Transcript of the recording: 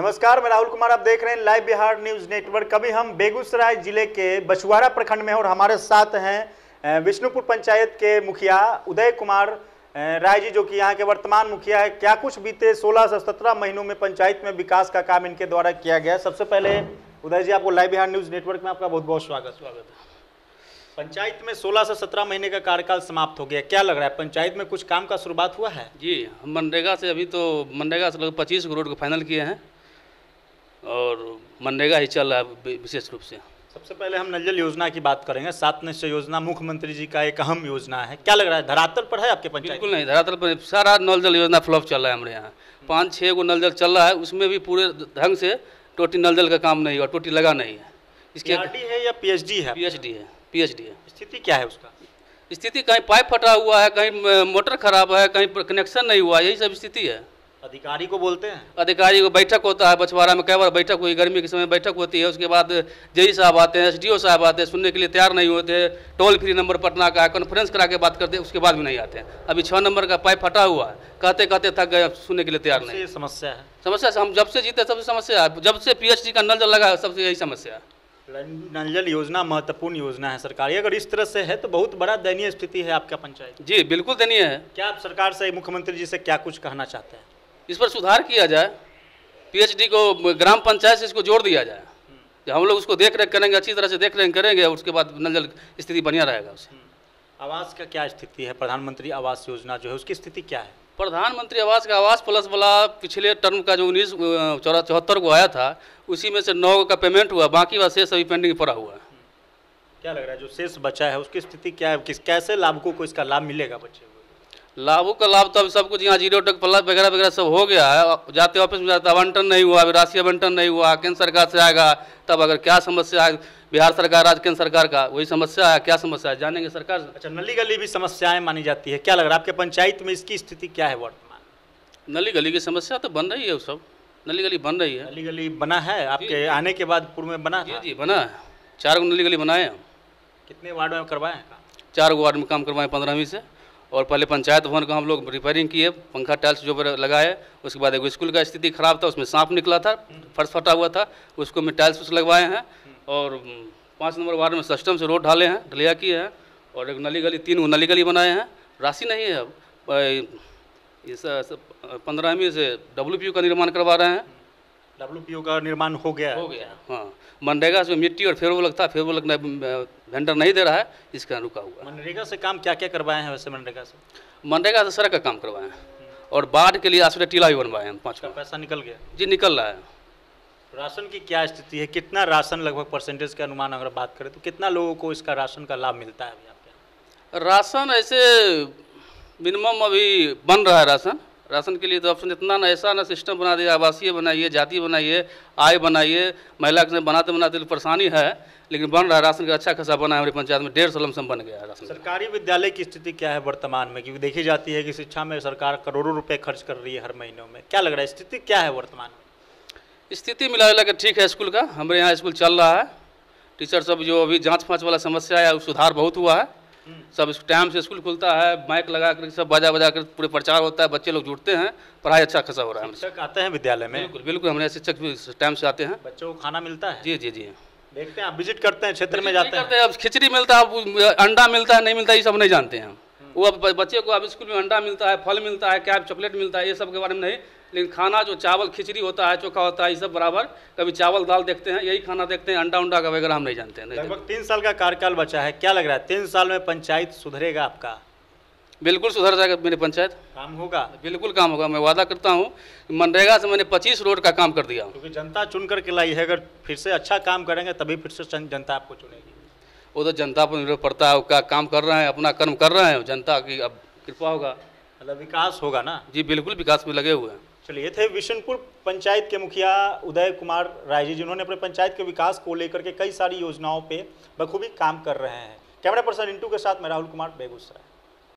नमस्कार मैं राहुल कुमार आप देख रहे हैं लाइव बिहार न्यूज नेटवर्क अभी हम बेगूसराय जिले के बछुआरा प्रखंड में और हमारे साथ हैं विष्णुपुर पंचायत के मुखिया उदय कुमार राय जी जो कि यहाँ के वर्तमान मुखिया है क्या कुछ बीते 16 से 17 महीनों में पंचायत में विकास का काम इनके द्वारा किया गया सबसे पहले उदय जी आपको लाइव बिहार न्यूज नेटवर्क में आपका बहुत बहुत स्वागत स्वागत पंचायत में 16 से 17 महीने का कार्यकाल समाप्त हो गया क्या लग रहा है पंचायत में कुछ काम का शुरुआत हुआ है जी हम मनरेगा से अभी तो मनरेगा से लगभग पच्चीस करोड़ को फाइनल किए हैं और मनरेगा ही चल रहा है विशेष रूप से सबसे पहले हम नल योजना की बात करेंगे सात निश्चय योजना मुख्यमंत्री जी का एक अहम योजना है क्या लग रहा है धरातल पर है आपके पंचायत बिल्कुल नहीं धरातल पर सारा नल जल योजना फ्लॉप चल रहा है हमारे यहाँ पाँच छः गो नल जल चल रहा है उसमें भी पूरे ढंग से टोटी नल जल का काम नहीं हुआ टोटी लगा नहीं है इसके पी है या पी है पी है पी है स्थिति क्या है उसका स्थिति कहीं पाइप फटा हुआ है कहीं मोटर खराब है कहीं कनेक्शन नहीं हुआ यही सब स्थिति है अधिकारी को बोलते हैं अधिकारी को बैठक होता है बछवारा में कई बार बैठक हुई गर्मी के समय बैठक होती है उसके बाद जे साहब आते हैं एसडीओ साहब आते हैं सुनने के लिए तैयार नहीं होते टोल फ्री नंबर पटना का कॉन्फ्रेंस करा के बात करते हैं उसके बाद भी नहीं आते हैं अभी छः नंबर का पाइप फटा हुआ है कहते कहते थक गए सुनने के लिए तैयार नहीं समस्या है समस्या हम जब से जीते सबसे समस्या है जब से पी का नल जल लगा है सबसे यही समस्या है नल जल योजना महत्वपूर्ण योजना है सरकारी अगर इस तरह से है तो बहुत बड़ा दयनीय स्थिति है आपका पंचायत जी बिल्कुल दयनीय है क्या आप सरकार से मुख्यमंत्री जी से क्या कुछ कहना चाहते हैं इस पर सुधार किया जाए पीएचडी को ग्राम पंचायत से इसको जोड़ दिया जाए जो हम्म। हम लोग उसको देख रेख करेंगे अच्छी तरह से देख रेख करेंगे और उसके बाद नल स्थिति बढ़िया रहेगा उसे हम्म। आवास का क्या स्थिति है प्रधानमंत्री आवास योजना जो है उसकी स्थिति क्या है प्रधानमंत्री आवास का आवास प्लस वाला पिछले टर्म का जो उन्नीस चौहत्तर को आया था उसी में से नौ का पेमेंट हुआ बाकी वह शेष अभी पेंडिंग पड़ा हुआ है क्या लग रहा है जो शेष बचा है उसकी स्थिति क्या है किस कैसे लाभकों को इसका लाभ मिलेगा बच्चे को लाभों का लाभ तो अभी सब कुछ यहाँ जीरो टक प्लस वगैरह वगैरह सब हो गया है जाते ऑफिस में जाते आवंटन नहीं हुआ अभी राशि आवंटन नहीं हुआ केंद्र सरकार से आएगा तब अगर क्या समस्या है बिहार सरकार राज्य केंद्र सरकार का वही समस्या है क्या समस्या है जानेंगे सरकार अच्छा नली गली भी समस्याएं मानी जाती है क्या लग रहा है आपके पंचायत में इसकी स्थिति क्या है वर्तमान नली गली की समस्या तो बन रही है सब नली गली बन रही है नली गली बना है आपके आने के बाद पूर्व में बना जी जी बना है चार गो नली गली बनाए हम कितने वार्ड में करवाए चार गो वार्ड में काम करवाए पंद्रहवीं से और पहले पंचायत भवन का हम लोग रिपेयरिंग किए पंखा टाइल्स जो लगाए उसके बाद एक स्कूल का स्थिति खराब था उसमें सांप निकला था फर्श फटा हुआ था उसको हमें टाइल्स उस लगवाए हैं और पाँच नंबर वार्ड में सिस्टम से रोड ढाले हैं ढलिया किए हैं और एक नली गली तीन नली गली बनाए हैं राशि नहीं है अब पंद्रहवीं से डब्ल्यू का निर्माण करवा रहे हैं ओ का निर्माण हो गया हो गया हाँ मनरेगा से मिट्टी और फेरवो लगता है वो लगना वेंडर नहीं दे रहा है इसके कारण रुका हुआ मनरेगा से काम क्या क्या करवाए हैं वैसे मनरेगा से मनरेगा से सड़क का काम करवाए हैं और बाढ़ के लिए आश्रय टीला भी बनवाए हैं पाँच पैसा निकल गया जी निकल रहा है राशन की क्या स्थिति है कितना राशन लगभग परसेंटेज के अनुमान अगर बात करें तो कितना लोगों को इसका राशन का लाभ मिलता है अभी आपके राशन ऐसे मिनिमम अभी बन रहा है राशन राशन के लिए तो ऑप्शन इतना ना ऐसा ना सिस्टम बना दिया आवासीय बनाइए जाति बनाइए आय बनाइए महिला के बनाते बनाते तो परेशानी है लेकिन बन रहा है राशन का अच्छा खासा बना है हमारी पंचायत में डेढ़ सौ लम्सम बन गया है राशन सरकारी विद्यालय की स्थिति क्या है वर्तमान में क्योंकि देखी जाती है कि शिक्षा में सरकार करोड़ों रुपये खर्च कर रही है हर महीनों में क्या लग रहा है स्थिति क्या है वर्तमान में स्थिति मिला जुला ठीक है स्कूल का हमारे यहाँ स्कूल चल रहा है टीचर सब जो अभी जाँच फाँच वाला समस्या है सुधार बहुत हुआ है सब टाइम से स्कूल खुलता है माइक लगा कर सब बाजा बजा कर पूरे प्रचार होता है बच्चे लोग जुड़ते हैं पढ़ाई अच्छा खासा हो रहा है शिक्षक आते हैं विद्यालय में बिल्कुल बिल्कुल हमारे शिक्षक भी टाइम से आते हैं बच्चों को खाना मिलता है जी जी जी देखते हैं आप विजिट करते हैं क्षेत्र में जाते हैं अब खिचड़ी मिलता है अंडा मिलता है नहीं मिलता ये सब नहीं जानते हैं वो अब बच्चे को अब स्कूल में अंडा मिलता है फल मिलता है क्या चॉकलेट मिलता है ये सब के बारे में नहीं लेकिन खाना जो चावल खिचड़ी होता है चोखा होता है ये सब बराबर कभी चावल दाल देखते हैं यही खाना देखते हैं अंडा उंडा का वगैरह हम नहीं जानते हैं लगभग तीन साल का कार्यकाल बचा है क्या लग रहा है तीन साल में पंचायत सुधरेगा आपका बिल्कुल सुधर जाएगा मेरी पंचायत काम होगा बिल्कुल काम होगा मैं वादा करता हूँ मनरेगा से मैंने 25 रोड का काम कर दिया क्योंकि जनता चुन करके लाई है अगर फिर से अच्छा काम करेंगे तभी फिर से जनता आपको चुनेगी वो तो जनता पर निर्भर पड़ता है क्या काम कर रहे हैं अपना कर्म कर रहे हैं जनता की अब कृपा होगा मतलब विकास होगा ना जी बिल्कुल विकास में लगे हुए हैं चलिए ये थे विशनपुर पंचायत के मुखिया उदय कुमार राय जी जिन्होंने अपने पंचायत के विकास को लेकर के कई सारी योजनाओं पे बखूबी काम कर रहे हैं कैमरा पर्सन इंटू के साथ मैं राहुल कुमार बेगूसराय